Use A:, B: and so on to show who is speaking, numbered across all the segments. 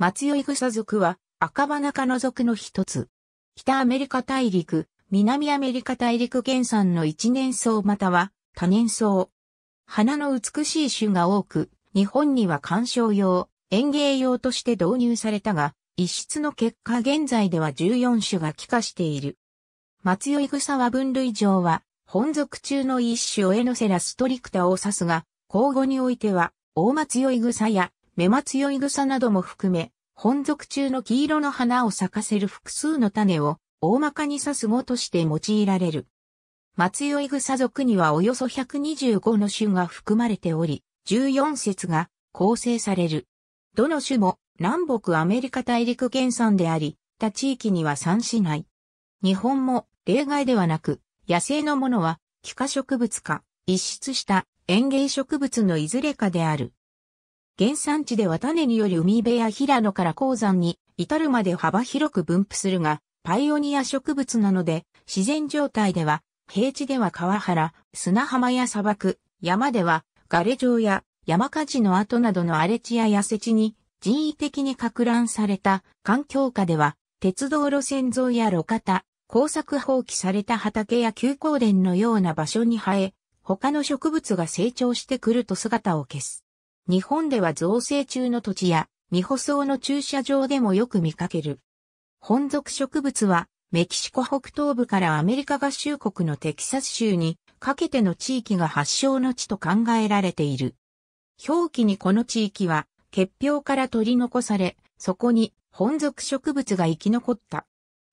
A: 松酔草属は赤羽中の属の一つ。北アメリカ大陸、南アメリカ大陸原産の一年草または多年草。花の美しい種が多く、日本には観賞用、園芸用として導入されたが、一室の結果現在では14種が帰化している。松酔草は分類上は、本属中の一種オエノセラストリクタを指すが、交互においては、大松酔草や目ま強い草なども含め、本属中の黄色の花を咲かせる複数の種を大まかに刺す語として用いられる。松酔草属にはおよそ125の種が含まれており、14節が構成される。どの種も南北アメリカ大陸原産であり、他地域には産しない。日本も例外ではなく、野生のものは、気化植物か、一出した園芸植物のいずれかである。原産地では種により海辺や平野から鉱山に至るまで幅広く分布するが、パイオニア植物なので、自然状態では、平地では川原、砂浜や砂漠、山では、ガレ状や山火事の跡などの荒れ地や痩せ地に人為的に拡乱された環境下では、鉄道路線沿いや路肩、工作放棄された畑や休耕田のような場所に生え、他の植物が成長してくると姿を消す。日本では造成中の土地や未舗装の駐車場でもよく見かける。本属植物はメキシコ北東部からアメリカ合衆国のテキサス州にかけての地域が発祥の地と考えられている。表記にこの地域は結氷から取り残され、そこに本属植物が生き残った。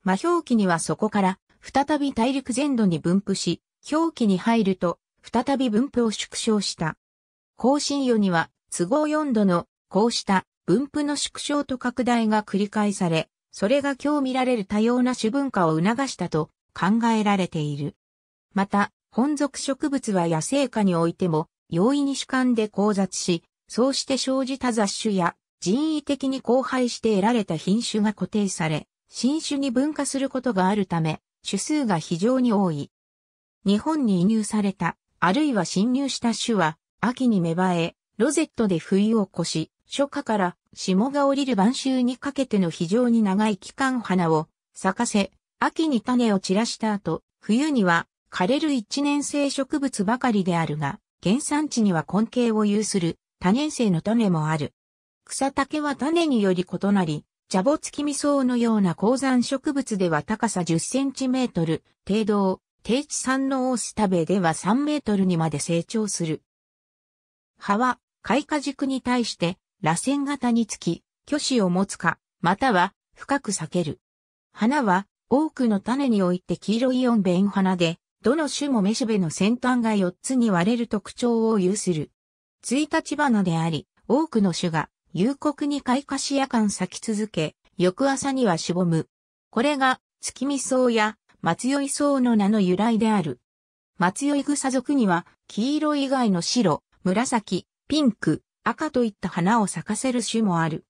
A: 魔表記にはそこから再び大陸全土に分布し、表記に入ると再び分布を縮小した。更新予には都合4度のこうした分布の縮小と拡大が繰り返され、それが今日見られる多様な種文化を促したと考えられている。また、本属植物は野生下においても容易に主観で交雑し、そうして生じた雑種や人為的に交配して得られた品種が固定され、新種に分化することがあるため、種数が非常に多い。日本に移入された、あるいは侵入した種は、秋に芽生え、ロゼットで冬を越し、初夏から霜が降りる晩秋にかけての非常に長い期間花を咲かせ、秋に種を散らした後、冬には枯れる一年生植物ばかりであるが、原産地には根茎を有する多年生の種もある。草丈は種により異なり、ジャボツキミソウのような高山植物では高さ10センチメートル、程度を、低地産のオースタベでは3メートルにまで成長する。葉は開花軸に対して、螺旋型につき、虚子を持つか、または深く裂ける。花は多くの種において黄色い四弁花で、どの種もメシベの先端が4つに割れる特徴を有する。ついたち花であり、多くの種が夕刻に開花し夜間咲き続け、翌朝にはしぼむ。これが月見草や松酔草の名の由来である。松酔草属には黄色以外の白、紫、ピンク、赤といった花を咲かせる種もある。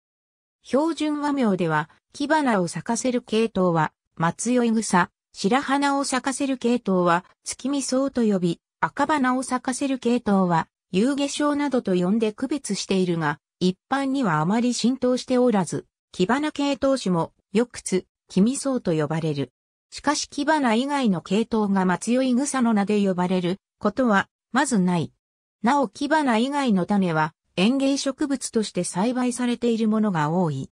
A: 標準和名では、木花を咲かせる系統は、松酔草、白花を咲かせる系統は、月見草と呼び、赤花を咲かせる系統は、夕化粧などと呼んで区別しているが、一般にはあまり浸透しておらず、木花系統種も、よくつ、木見草と呼ばれる。しかし木花以外の系統が松酔草の名で呼ばれることは、まずない。なお木花以外の種は園芸植物として栽培されているものが多い。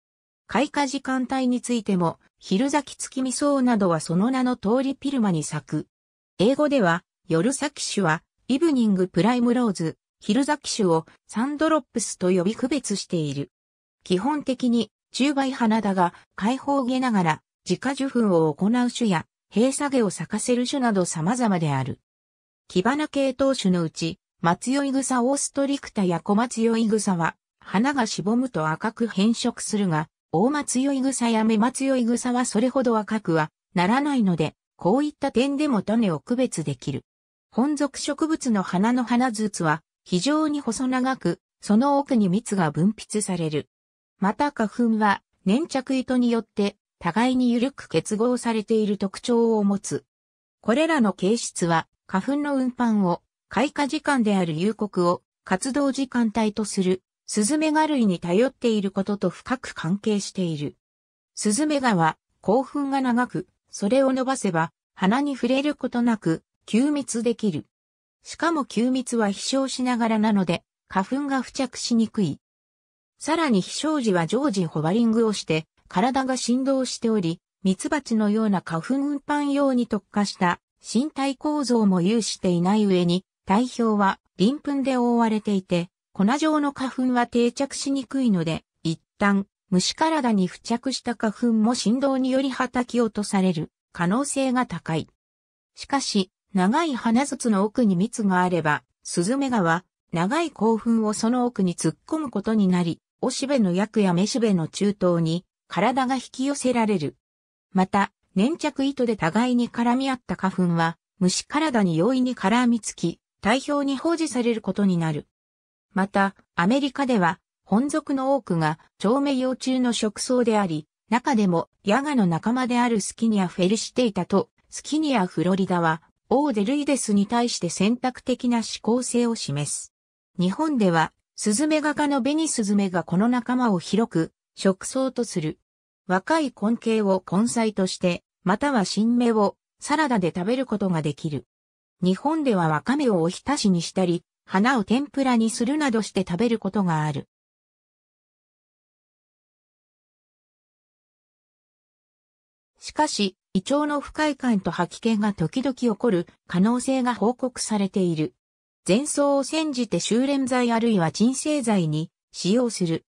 A: 開花時間帯についても、昼咲き月見草などはその名の通りピルマに咲く。英語では、夜咲き種は、イブニングプライムローズ、昼咲き種をサンドロップスと呼び区別している。基本的に、中梅花だが、開放下ながら、自家受粉を行う種や、閉鎖毛を咲かせる種など様々である。木花系統種のうち、松酔草オーストリクタや小松酔草は、花がしぼむと赤く変色するが、大松酔草や目松酔草はそれほど赤くはならないので、こういった点でも種を区別できる。本属植物の花の花筒は非常に細長く、その奥に蜜が分泌される。また花粉は粘着糸によって互いに緩く結合されている特徴を持つ。これらの形質は花粉の運搬を開花時間である夕刻を活動時間帯とするスズメガ類に頼っていることと深く関係している。スズメガは興奮が長く、それを伸ばせば鼻に触れることなく吸蜜できる。しかも吸蜜は飛翔しながらなので花粉が付着しにくい。さらに飛翔時は常時ホバリングをして体が振動しており、蜜蜂のような花粉運搬用に特化した身体構造も有していない上に体表は鱗粉で覆われていて、粉状の花粉は定着しにくいので、一旦虫体に付着した花粉も振動により叩き落とされる可能性が高い。しかし、長い花筒の奥に蜜があれば、スズメガは長い興奮をその奥に突っ込むことになり、おしべの役やめしべの中東に体が引き寄せられる。また、粘着糸で互いに絡み合った花粉は、虫体に容易に絡みつき、体表に保持されることになる。また、アメリカでは、本族の多くが、長命幼虫の食草であり、中でも、ヤガの仲間であるスキニア・フェルシテイタと、スキニア・フロリダは、オーデルイデスに対して選択的な指向性を示す。日本では、スズメガ科のベニスズメがこの仲間を広く、食草とする。若い根茎を根菜として、または新芽をサラダで食べることができる。日本ではわかめをおひたしにしたり、花を天ぷらにするなどして食べることがある。しかし、胃腸の不快感と吐き気が時々起こる可能性が報告されている。前奏を煎じて修練剤あるいは鎮静剤に使用する。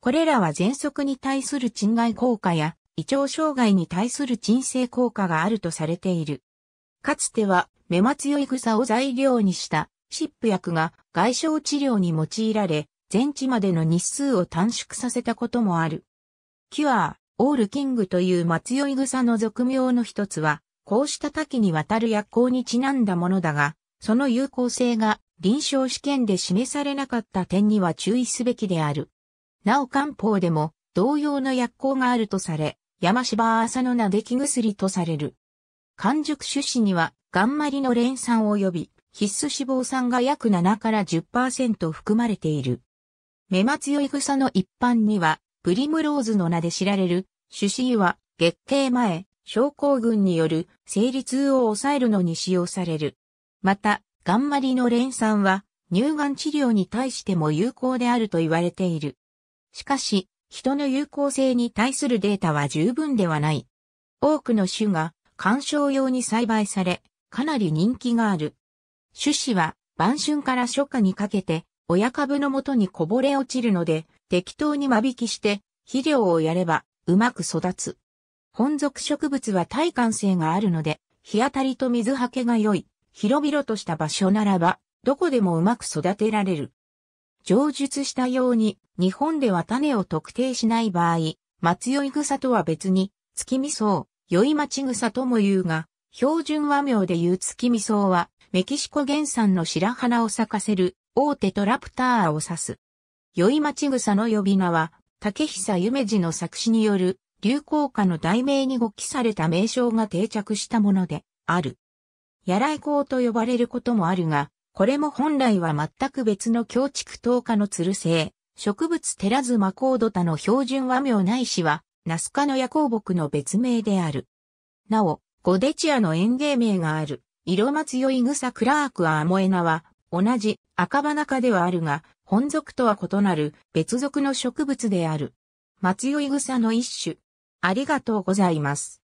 A: これらは喘息に対する鎮害効果や胃腸障害に対する鎮静効果があるとされている。かつては目まつよい草を材料にした湿布薬が外傷治療に用いられ、全治までの日数を短縮させたこともある。キュアオールキングという松よい草の俗名の一つは、こうした多岐にわたる薬効にちなんだものだが、その有効性が臨床試験で示されなかった点には注意すべきである。なお漢方でも同様の薬効があるとされ、山芝麻のなでき薬とされる。完熟種子にはガンマリの連酸及び必須脂肪酸が約7から10%含まれている。メマツい草の一般には、プリムローズの名で知られる、種子油は月経前、症候群による生理痛を抑えるのに使用される。また、ガンマリの連酸は乳がん治療に対しても有効であると言われている。しかし、人の有効性に対するデータは十分ではない。多くの種が観賞用に栽培され、かなり人気がある。種子は晩春から初夏にかけて親株のもとにこぼれ落ちるので適当に間引きして肥料をやればうまく育つ。本属植物は耐寒性があるので日当たりと水はけが良い広々とした場所ならばどこでもうまく育てられる。上述したように日本では種を特定しない場合、松酔い草とは別に月見草、酔い町草とも言うが、標準和名で言う月味草は、メキシコ原産の白花を咲かせる大手トラプターを指す。宵町草の呼び名は、竹久夢二の作詞による流行歌の題名にご記された名称が定着したものである。やらい港と呼ばれることもあるが、これも本来は全く別の強畜等価の鶴る性、植物テラズマコードタの標準和名ないしは、ナスカの夜行木の別名である。なお、ゴデチアの園芸名がある、色松酔い草クラークアモエナは、同じ赤花科ではあるが、本属とは異なる別属の植物である。松酔草の一種。ありがとうございます。